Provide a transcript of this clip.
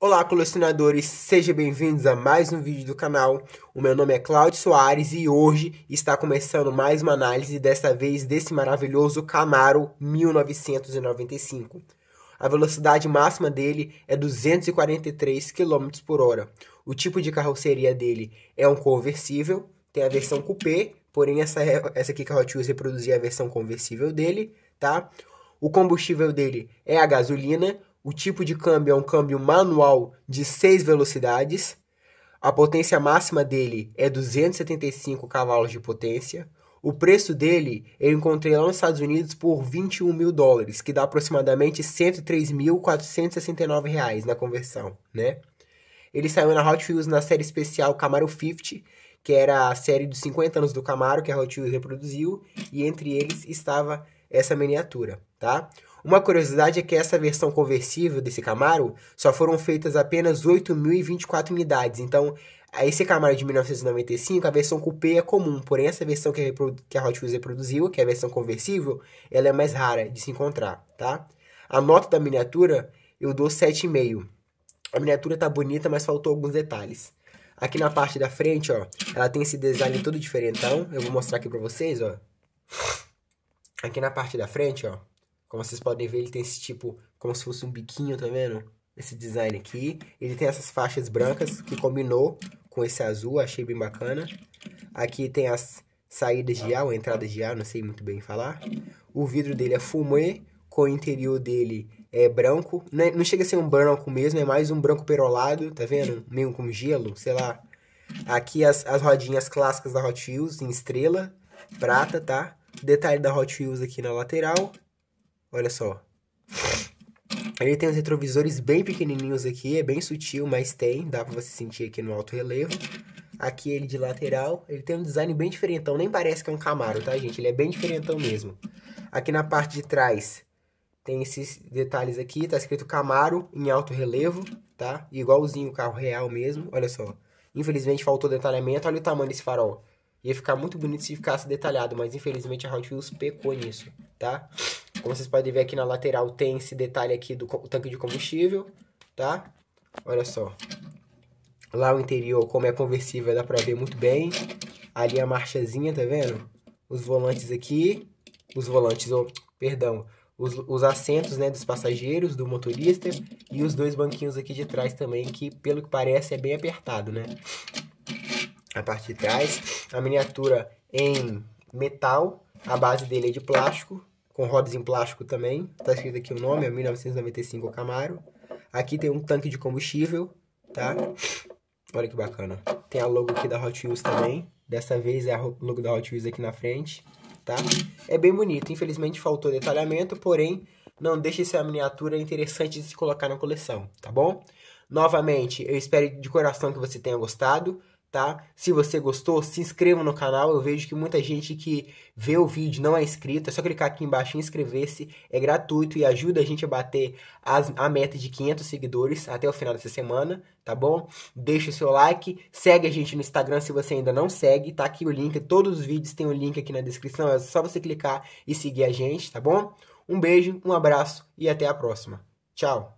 Olá, colecionadores! Sejam bem-vindos a mais um vídeo do canal. O meu nome é Claudio Soares e hoje está começando mais uma análise, desta vez desse maravilhoso Camaro 1995. A velocidade máxima dele é 243 km por hora. O tipo de carroceria dele é um conversível, tem a versão coupé, porém essa, essa aqui que a Hot Wheels reproduzia é a versão conversível dele, tá? O combustível dele é a gasolina, o tipo de câmbio é um câmbio manual de 6 velocidades. A potência máxima dele é 275 cavalos de potência. O preço dele eu encontrei lá nos Estados Unidos por 21 mil dólares, que dá aproximadamente 103.469 reais na conversão, né? Ele saiu na Hot Wheels na série especial Camaro 50, que era a série dos 50 anos do Camaro que a Hot Wheels reproduziu, e entre eles estava essa miniatura, tá? Uma curiosidade é que essa versão conversível desse Camaro só foram feitas apenas 8.024 unidades, então esse Camaro de 1995, a versão coupé é comum, porém essa versão que a, Hot Wheels reproduziu, que é a versão conversível, ela é mais rara de se encontrar, tá? A nota da miniatura eu dou 7,5. A miniatura tá bonita, mas faltou alguns detalhes. Aqui na parte da frente, ó, ela tem esse design todo diferentão. Eu vou mostrar aqui pra vocês, ó. Aqui na parte da frente, ó. Como vocês podem ver, ele tem esse tipo, como se fosse um biquinho, tá vendo? Esse design aqui. Ele tem essas faixas brancas que combinou com esse azul, achei bem bacana. Aqui tem as saídas de ar, ou entradas de ar, não sei muito bem falar. O vidro dele é fumê, com o interior dele é branco. Não, é, não, chega a ser um branco mesmo, é mais um branco perolado, tá vendo? Meio com gelo, sei lá. Aqui as, as rodinhas clássicas da Hot Wheels em estrela, prata, tá? Detalhe da Hot Wheels aqui na lateral. Olha só. Ele tem os retrovisores bem pequenininhos aqui, é bem sutil, mas tem, dá pra você sentir aqui no alto relevo. Aqui ele de lateral, ele tem um design bem diferentão, nem parece que é um Camaro, tá gente? Ele é bem diferentão mesmo. Aqui na parte de trás tem esses detalhes aqui, tá escrito Camaro em alto relevo, tá? Igualzinho o carro real mesmo, olha só. Infelizmente faltou detalhamento, olha o tamanho desse farol. Ia ficar muito bonito se ficasse detalhado, mas infelizmente a Hot Wheels pecou nisso, tá? Como vocês podem ver aqui na lateral tem esse detalhe aqui do tanque de combustível, tá? Olha só. Lá o interior, como é conversível, dá pra ver muito bem. Ali a marchazinha, tá vendo? Os volantes aqui. Os volantes, oh, perdão. Os, os, assentos né, dos passageiros, do motorista e os dois banquinhos aqui de trás também, que pelo que parece é bem apertado, né? na parte de trás. A miniatura em metal, a base dele é de plástico, com rodas em plástico também. Tá escrito aqui o nome, é 1995 Camaro. Aqui tem um tanque de combustível, tá? Olha que bacana. Tem a logo aqui da Hot Wheels também. Dessa vez é a logo da Hot Wheels aqui na frente, tá? É bem bonito. Infelizmente faltou detalhamento, porém não deixe a miniatura interessante de se colocar na coleção, tá bom? Novamente, eu espero de coração que você tenha gostado tá? Se você gostou, se inscreva no canal. Eu vejo que muita gente que vê o vídeo não é inscrito. É só clicar aqui embaixo em inscrever-se. É gratuito e ajuda a gente a bater as, a meta de 500 seguidores até o final dessa semana, tá bom? Deixa o seu like, segue a gente no Instagram se você ainda não segue. Tá aqui o link, todos os vídeos tem o um link aqui na descrição. É só você clicar e seguir a gente, tá bom? Um beijo, um abraço e até a próxima. Tchau!